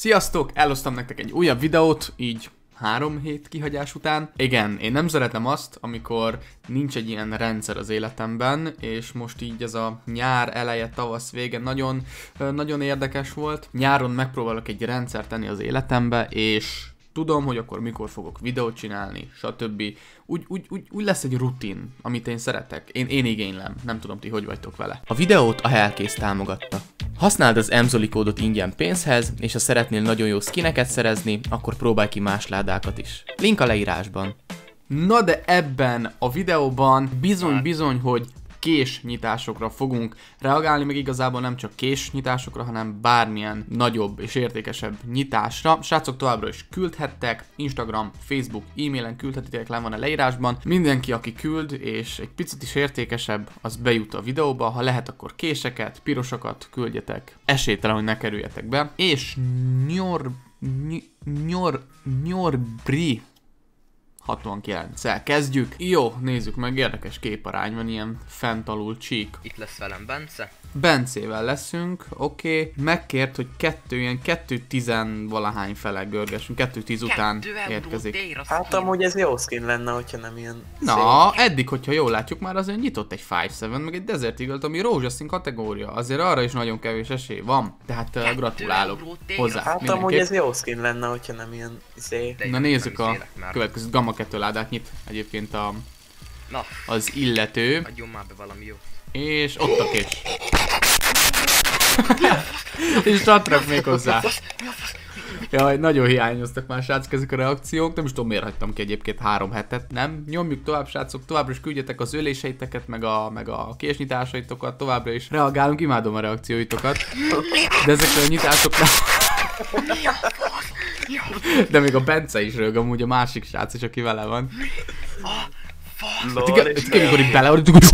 Sziasztok! Elosztam nektek egy újabb videót, így három hét kihagyás után. Igen, én nem szeretem azt, amikor nincs egy ilyen rendszer az életemben, és most így ez a nyár eleje, tavasz vége nagyon, nagyon érdekes volt. Nyáron megpróbálok egy rendszer tenni az életembe, és tudom, hogy akkor mikor fogok videót csinálni, stb. Úgy, úgy, úgy, úgy lesz egy rutin, amit én szeretek. Én, én igénylem, nem tudom ti, hogy vagytok vele. A videót a Helkész támogatta. Használd az Emzoli kódot ingyen pénzhez, és ha szeretnél nagyon jó skineket szerezni, akkor próbálj ki más ládákat is. Link a leírásban. Na de ebben a videóban bizony-bizony, hogy késnyitásokra fogunk reagálni, meg igazából nem csak késnyitásokra, hanem bármilyen nagyobb és értékesebb nyitásra. Srácok továbbra is küldhettek, Instagram, Facebook, e-mailen küldhetitek, le van a leírásban. Mindenki, aki küld, és egy picit is értékesebb, az bejut a videóba, ha lehet, akkor késeket, pirosakat küldjetek, esélytelen, hogy ne kerüljetek be. És nyor... Ny, nyor... Nyorbri 69-szel kezdjük. Jó, nézzük meg, érdekes képarány van, ilyen fent alul csík. Itt lesz velem Bence. Bencével leszünk, oké. Okay. Megkért, hogy kettő, ilyen kettő tizen valahány fele görgessünk, kettő tíz után érkezik. Hát amúgy ez jó skin lenne, hogyha nem ilyen Na, szép. eddig, hogyha jól látjuk, már azért nyitott egy 5-7, meg egy Desert eagle ami rózsaszín kategória. Azért arra is nagyon kevés esély van. Tehát uh, gratulálok hozzá. Hát amúgy ez jó skin lenne, hogyha nem ilyen szép. Na nézzük a következő Gamma kettő ládát nyit egyébként a... Na. Az illető. Adjon már be valami jó. És ott a kés. és tatrap még hozzá. Jaj, nagyon hiányoztak már srácok ezek a reakciók, nem is tudom miért hagytam ki egyébként három hetet, nem? Nyomjuk tovább srácok, továbbra is küldjetek az öléseiteket, meg a, meg a késnyitásaitokat, továbbra is reagálunk, imádom a reakcióitokat. De ezekre a nyitásokra... De még a Bence is rög amúgy a másik srác is, aki vele van. Ah, Tényleg, hát amikor így hogy...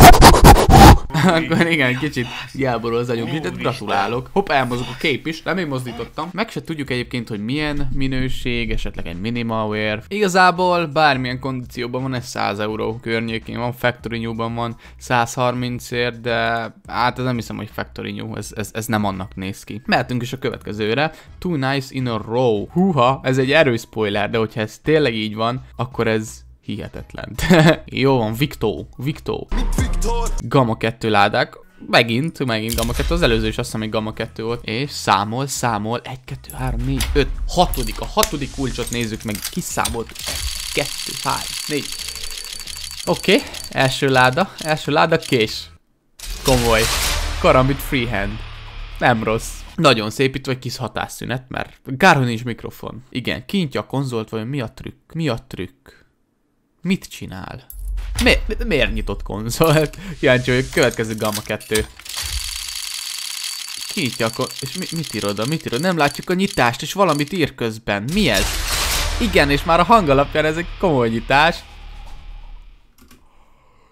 akkor igen, kicsit jelborul az anyuk, de gratulálok. Hopp, elmozog a kép is, nem én mozdítottam. Meg se tudjuk egyébként, hogy milyen minőség, esetleg egy wear. Igazából bármilyen kondícióban van, ez 100 euró környékén van, Factory New-ban van 130-ért, de hát ez nem hiszem, hogy Factory New, ez, ez, ez nem annak néz ki. Mehetünk is a következőre, Too Nice in a Row. Húha, ez egy erős spoiler, de hogyha ez tényleg így van, akkor ez hihetetlen. Jó van, Victó, Victó. Gamma 2 ládák, megint, megint Gamma 2, az előző is azt hiszem, hogy Gamma 2 volt. És számol, számol, 1, 2, 3, 4, 5, 6. A 6. kulcsot nézzük meg, kiszámolt, 1, 2, 3, 4. Oké, első láda, első láda, kés. Komoly. Karambit freehand. Nem rossz. Nagyon szép, itt vagy kis hatásszünet, mert kár, nincs mikrofon. Igen, kintja a konzolt, vagy mi a trükk? Mi a trükk? Mit csinál? Mi miért nyitott konzolt? Kíváncsi vagyok, következő Gamma 2. Kinyitja akkor, és mi mit ír oda, mit ír oda? Nem látjuk a nyitást, és valamit ír közben. Mi ez? Igen, és már a hang alapján ez egy komoly nyitás.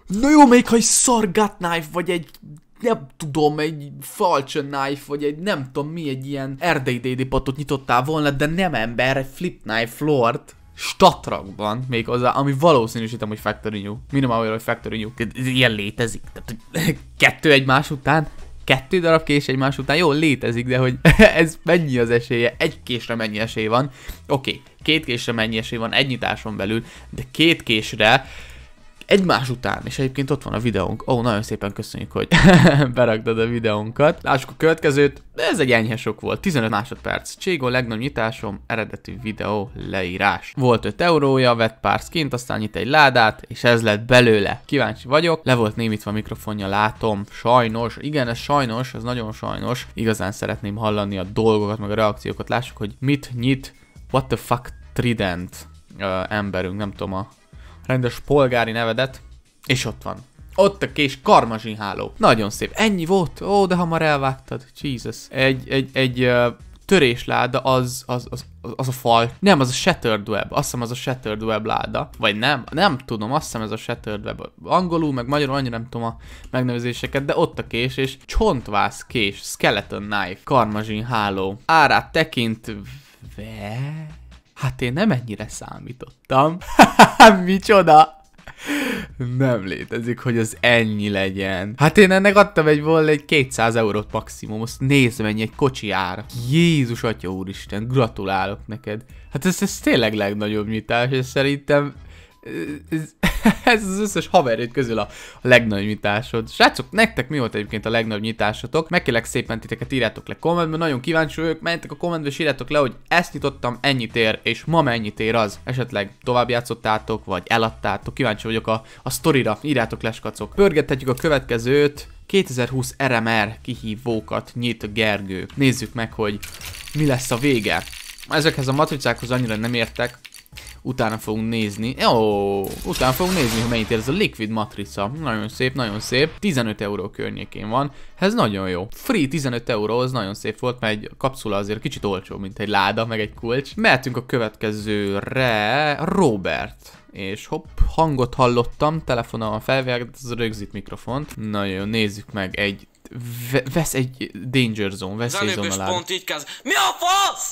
Na jó, még ha egy szar knife, vagy egy nem tudom, egy falcsa knife, vagy egy nem tudom mi, egy ilyen erdei patot nyitottál volna, de nem ember, egy flip knife lord statrakban, még hozzá, ami valószínűsítem, hogy Factory New, olyan, hogy Factory New, ilyen létezik, tehát kettő egymás után, kettő darab kés egymás után, jó, létezik, de hogy ez mennyi az esélye, egy késre mennyi esély van, oké, okay, két késre mennyi esély van egy nyitáson belül, de két késre egymás után, és egyébként ott van a videónk. Ó, oh, nagyon szépen köszönjük, hogy beraktad a videónkat. Lássuk a következőt, de ez egy enyhe sok volt, 15 másodperc. Cségó legnagyobb nyitásom, eredeti videó leírás. Volt 5 eurója, vett pár skint, aztán nyit egy ládát, és ez lett belőle. Kíváncsi vagyok, le volt némítva a mikrofonja, látom, sajnos, igen, ez sajnos, ez nagyon sajnos. Igazán szeretném hallani a dolgokat, meg a reakciókat, lássuk, hogy mit nyit, what the fuck Trident uh, emberünk, nem tudom a rendes polgári nevedet, és ott van. Ott a kés karmazsinháló. Nagyon szép. Ennyi volt. Ó, de hamar elvágtad. Jesus. Egy, egy, egy uh, törésláda az, az, az, az, a fal. Nem, az a Shattered Web. Azt hiszem az a Shattered Web láda. Vagy nem, nem tudom, azt hiszem ez a Shattered Web. Angolul, meg magyarul annyira nem tudom a megnevezéseket, de ott a kés, és csontvász kés, skeleton knife, karmazsin háló. Árát tekintve... Hát én nem ennyire számítottam. Micsoda! Nem létezik, hogy az ennyi legyen. Hát én ennek adtam egy volna egy 200 eurót maximum, most nézd mennyi egy kocsi ár. Jézus atya úristen, gratulálok neked. Hát ez, ez tényleg legnagyobb nyitás, és szerintem... Ez, ez az összes haverét közül a, a legnagyobb nyitásod. Srácok, nektek mi volt egyébként a legnagyobb nyitásotok? Megkélek szépen titeket, írjátok le kommentben, nagyon kíváncsi vagyok, menjetek a kommentbe és írjátok le, hogy ezt nyitottam, ennyit ér, és ma mennyit ér az. Esetleg tovább játszottátok, vagy eladtátok, kíváncsi vagyok a, a sztorira, írjátok leskacok. Pörgethetjük a következőt, 2020 RMR kihívókat nyit Gergő. Nézzük meg, hogy mi lesz a vége. Ezekhez a matricákhoz annyira nem értek, utána fogunk nézni. Jó, oh, utána fogunk nézni, hogy mennyit ér ez a Liquid Matrica. Nagyon szép, nagyon szép. 15 euró környékén van. Ez nagyon jó. Free 15 euró, az nagyon szép volt, mert egy kapszula azért kicsit olcsó, mint egy láda, meg egy kulcs. Mehetünk a következőre. Robert és hopp, hangot hallottam, telefonon felvágott az rögzít mikrofont. Nagyon jó, nézzük meg, egy V vesz egy danger zone, veszélyzónalát. pont így kezd. Mi a fasz?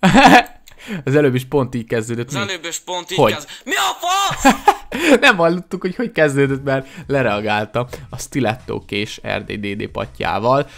Az előbb is pont így kezdődött. Az mi? előbb is pont így hogy? kezdődött. Mi a fasz? nem hallottuk, hogy hogy kezdődött, mert lereagálta a Stiletto kés RDDD patjával.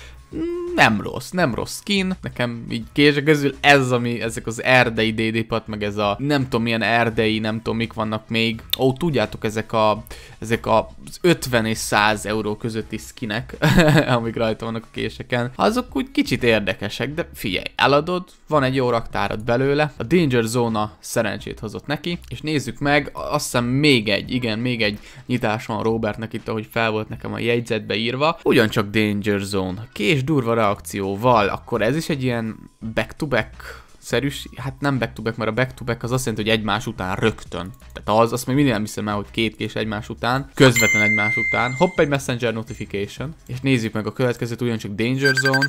Nem rossz, nem rossz skin, nekem így kések közül ez, ami ezek az erdei DD pat, meg ez a nem tudom milyen erdei, nem tudom mik vannak még. Ó, tudjátok, ezek a ezek az 50 és 100 euró közötti skinek, amik rajta vannak a késeken, azok úgy kicsit érdekesek, de figyelj, eladod, van egy jó raktárad belőle, a Danger Zona szerencsét hozott neki, és nézzük meg, azt hiszem még egy, igen, még egy nyitás van Robertnek itt, ahogy fel volt nekem a jegyzetbe írva, ugyancsak Danger Zone, kés durva reakcióval, akkor ez is egy ilyen back-to-back -back szerűs, hát nem back-to-back, mert a back-to-back az azt jelenti, hogy egymás után rögtön. Tehát az, azt még mindig nem hiszem el, hogy két kés egymás után, közvetlen egymás után. Hopp, egy messenger notification, és nézzük meg a következőt, ugyancsak Danger Zone.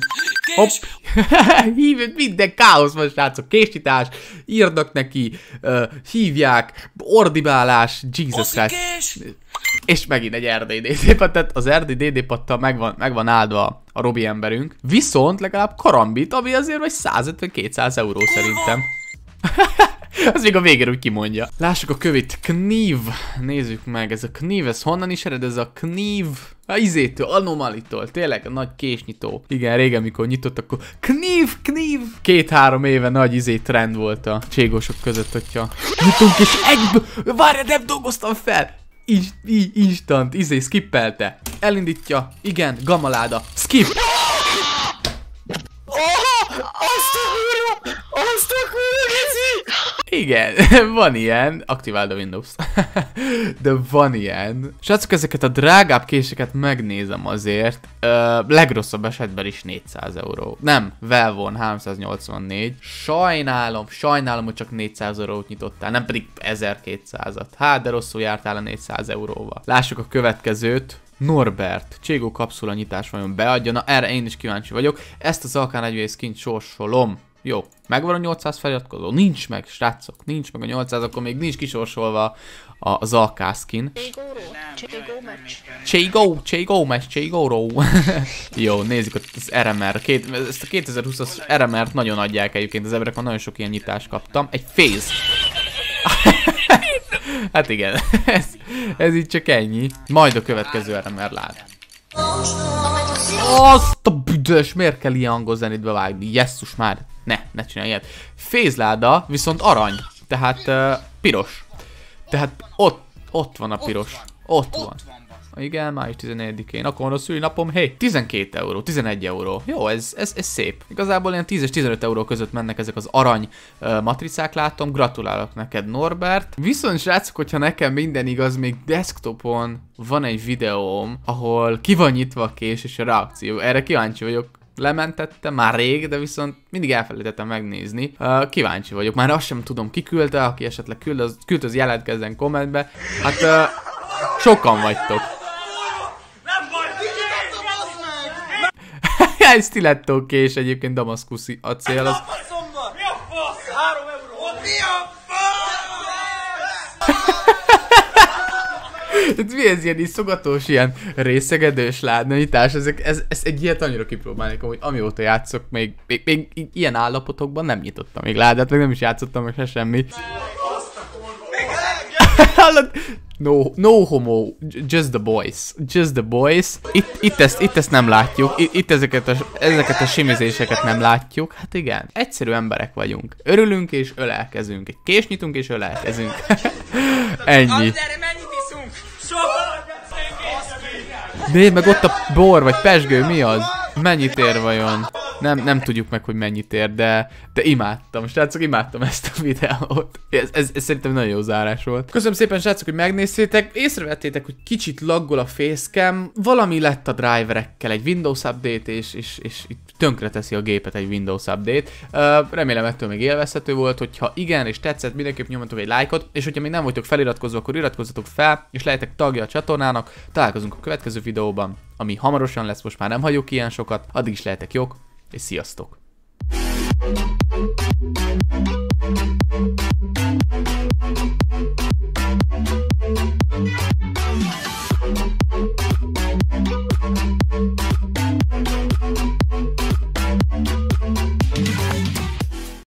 Hopp. Hív, minden káosz van, srácok. Késítás, írnak neki, uh, hívják, ordibálás, Jesus Christ. És megint egy erdély DD az erdély dédépattal megvan, megvan áldva a Robi emberünk. Viszont legalább karambit, ami azért vagy 150-200 euró szerintem. Az még a végén úgy kimondja. Lássuk a kövét. Kniv. Nézzük meg, ez a Kniv, ez honnan is ered? Ez a Kniv a izétől, anomalitól, tényleg a nagy késnyitó. Igen, régen mikor nyitott, akkor knív, knív. Két-három éve nagy izé trend volt a cségosok között, hogyha nyitunk és egyből, várj, nem dolgoztam fel. Így, így, instant, izé, skippelte. Elindítja, igen, gamaláda, skip. Oh, azt azt a kurva, Igen, van ilyen. Aktiváld a Windows. De van ilyen. Srácok, ezeket a drágább késeket megnézem azért. Ö, legrosszabb esetben is 400 euró. Nem, Velvon 384. Sajnálom, sajnálom, hogy csak 400 eurót nyitottál, nem pedig 1200-at. Hát, de rosszul jártál a 400 euróval. Lássuk a következőt. Norbert, Cségó kapszula nyitás vajon beadja? Na erre én is kíváncsi vagyok. Ezt az alkán egyébként kint sorsolom. Jó. Megvan a 800 feliratkozó? Nincs meg, srácok. Nincs meg a 800, akkor még nincs kisorsolva a Zalkászkin. Cségó, Cségó meccs, Cségóró. Jó, nézzük az RMR. Két, ezt a 2020-as RMR-t nagyon adják egyébként. Az emberek már nagyon sok ilyen nyitást kaptam. Egy fész. hát igen, ez, ez így csak ennyi. Majd a következő RMR lát. Azt a büdös, miért kell ilyen zenét bevágni? Jesszus már, ne, ne csinálj ilyet. Fézláda viszont arany, tehát uh, piros. Tehát ott, ott van a piros. Ott van. Igen, május 14-én. Akkor van a szülinapom. Hé, hey, 12 euró, 11 euró. Jó, ez, ez, ez szép. Igazából ilyen 10 és 15 euró között mennek ezek az arany uh, matricák, látom. Gratulálok neked, Norbert. Viszont, srácok, hogyha nekem minden igaz, még desktopon van egy videóm, ahol ki van nyitva a kés és a reakció. Erre kíváncsi vagyok lementette, már rég, de viszont mindig elfelejtettem megnézni. Uh, kíváncsi vagyok, már azt sem tudom, ki küldte, aki esetleg küld, az, küld az jelentkezzen kommentbe. Hát uh, sokan vagytok. Hány stilettó kés egyébként damaszkuszi acél az... Mi a fasz? 3 euró! Mi a Tehát mi ez ilyen iszogatós, ilyen részegedős ládnanyítás? Ezek, ez, ez egy ilyet annyira kipróbálnék, hogy amióta játszok, még, még, még ilyen állapotokban nem nyitottam még ládát, meg nem is játszottam meg se semmit. No, no homo, just the boys, just the boys. Itt, itt, ezt, itt ezt nem látjuk, itt, itt ezeket, a, ezeket a simizéseket nem látjuk. Hát igen, egyszerű emberek vagyunk. Örülünk és ölelkezünk. Egy kés nyitunk és ölelkezünk. Ennyi. Nézd meg ott a bor, vagy pesgő, mi az? Mennyit ér vajon? Nem, nem tudjuk meg, hogy mennyit ér, de, de imádtam, srácok, imádtam ezt a videót. Ez, ez, ez szerintem nagyon jó zárás volt. Köszönöm szépen, srácok, hogy megnéztétek. Észrevettétek, hogy kicsit laggol a facecam. Valami lett a driverekkel, egy Windows update, és, és, és itt teszi a gépet egy Windows update. Uh, remélem ettől még élvezhető volt, hogyha igen és tetszett, mindenképp nyomjatok egy lájkot, és hogyha még nem voltok feliratkozva, akkor iratkozzatok fel, és lehetek tagja a csatornának. Találkozunk a következő videóban ami hamarosan lesz, most már nem hagyok ilyen sokat, addig is lehetek jók, és sziasztok! Thank you.